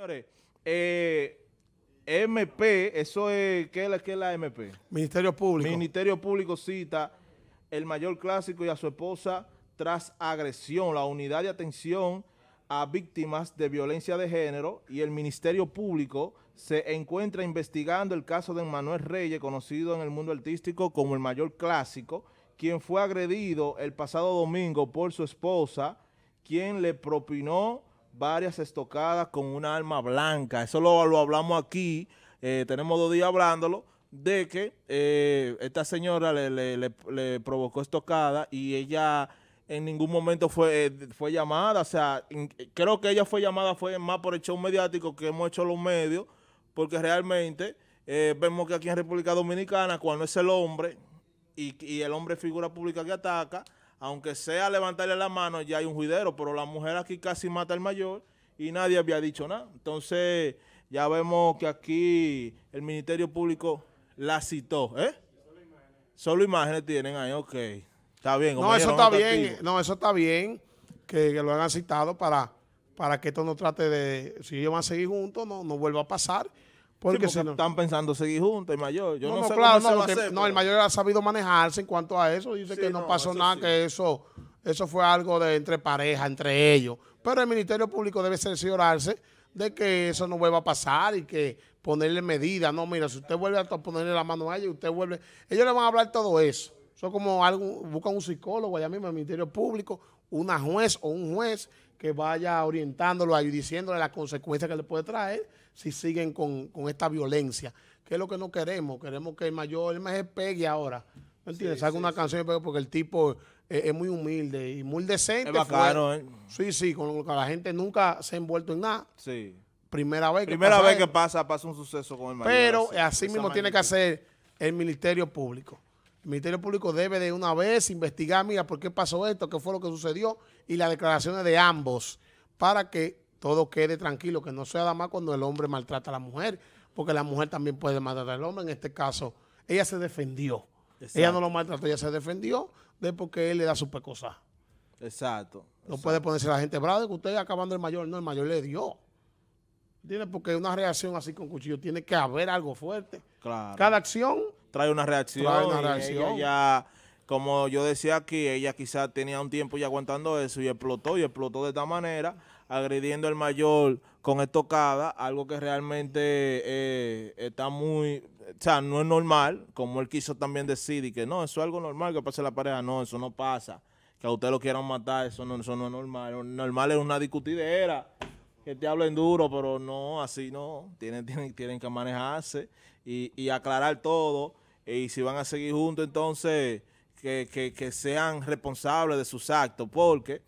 Señores, eh, MP, eso es, ¿qué es, la, ¿qué es la MP? Ministerio Público. Ministerio Público cita el mayor clásico y a su esposa tras agresión, la unidad de atención a víctimas de violencia de género y el Ministerio Público se encuentra investigando el caso de Manuel Reyes, conocido en el mundo artístico como el mayor clásico, quien fue agredido el pasado domingo por su esposa, quien le propinó varias estocadas con una arma blanca. Eso lo, hablamos aquí, eh, tenemos dos días hablándolo, de que eh, esta señora le, le, provocó estocada y ella en ningún momento fue, eh, fue llamada. O sea, creo que ella fue llamada fue más por hecho show mediático que hemos hecho los medios, porque realmente vemos que aquí en República Dominicana, cuando es el hombre y, y el hombre figura pública que ataca, aunque sea levantarle la mano, ya hay un juidero, pero la mujer aquí casi mata al mayor y nadie había dicho nada. Entonces, ya vemos que aquí el Ministerio Público la citó, ¿eh? Solo imágenes, tienen ahí, ok. Está bien. No, eso está bien, no, eso está bien que, lo hayan citado para, para que esto no trate de, si ellos van a seguir juntos, no, no vuelva a pasar. Porque, están pensando seguir juntos, el mayor. Yo no, no, claro, no, no el mayor ha sabido manejarse en cuanto a eso. Dice que no, pasó nada, que eso, eso fue algo de entre pareja, entre ellos. Pero el Ministerio Público debe cerciorarse de que eso no vuelva a pasar y que ponerle medidas. No, mira, si usted vuelve a ponerle la mano a ella, usted vuelve. Ellos le van a hablar todo eso. Son como algo, buscan un psicólogo allá mismo, el Ministerio Público, una juez o un juez que vaya orientándolo y diciéndole las consecuencias que le puede traer si siguen con, esta violencia. ¿Qué es lo que no queremos. Queremos que el mayor, el más pegue ahora. ¿Me entiendes? Saca una una canción porque el tipo es, muy humilde y muy decente. Es pues. ¿eh? Sí, sí, con, lo que la gente nunca se ha envuelto en nada. Sí. Primera vez que Primera pasa vez que pasa, pasa un suceso con el mayor. Pero así mismo tiene que hacer el Ministerio Público. El Ministerio Público debe de una vez investigar, mira, por qué pasó esto, qué fue lo que sucedió y las declaraciones de ambos para que todo quede tranquilo, que no sea nada más cuando el hombre maltrata a la mujer, porque la mujer también puede maltratar al hombre. En este caso, ella se defendió. Ella no lo maltrató, ella se defendió de porque él le da su pecosa. Exacto. No puede ponerse la gente brava de que usted acabando el mayor. No, el mayor le dio. Tiene Porque una reacción así con cuchillo tiene que haber algo fuerte. Claro. Cada acción trae una reacción. ya, como yo decía aquí, ella quizás tenía un tiempo ya aguantando eso y explotó y explotó de esta manera, agrediendo al mayor con estocada, algo que realmente eh, está muy, o sea, no es normal, como él quiso también decir, y que no, eso es algo normal que pase la pareja, no, eso no pasa, que a usted lo quieran matar, eso no, eso no es normal, normal es una discutidera, que te hablen duro, pero no, así no. Tienen, tienen, tienen que manejarse y, y aclarar todo. Y si van a seguir juntos, entonces que, que, sean responsables de sus actos, porque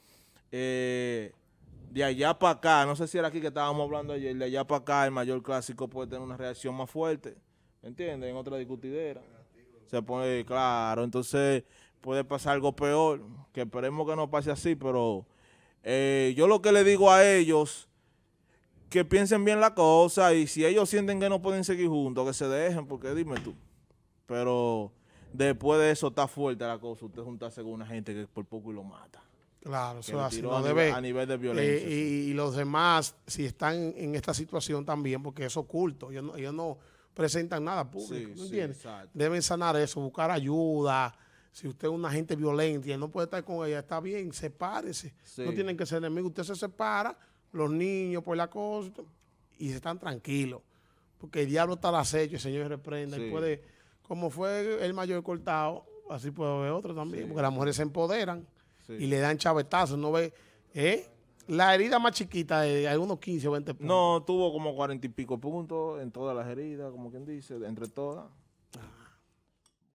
eh, de allá para acá, no sé si era aquí que estábamos hablando ayer, de allá para acá el mayor clásico puede tener una reacción más fuerte, ¿me entiendes? En otra discutidera. Se pone claro, entonces puede pasar algo peor, que esperemos que no pase así, pero eh, yo lo que le digo a ellos que piensen bien la cosa y si ellos sienten que no pueden seguir juntos, que se dejen, porque dime tú. Pero después de eso está fuerte la cosa, usted juntarse con una gente que por poco y lo mata. Claro, eso es así. a, nivel, de eh, violencia. y, los demás, si están en esta situación también, porque es oculto, ellos no, presentan nada público, entiendes? Deben sanar eso, buscar ayuda. Si usted es una gente violenta y no puede estar con ella, está bien, sepárese. No tienen que ser enemigos, usted se separa los niños por la cosa, y se están tranquilos. Porque el diablo está al acecho, el Señor reprenda. Y puede, como fue el mayor cortado, así puede haber otro también. Porque las mujeres se empoderan y le dan chavetazos. No ve, ¿eh? La herida más chiquita de algunos 15 o 20 puntos. No, tuvo como 40 y pico puntos en todas las heridas, como quien dice, entre todas.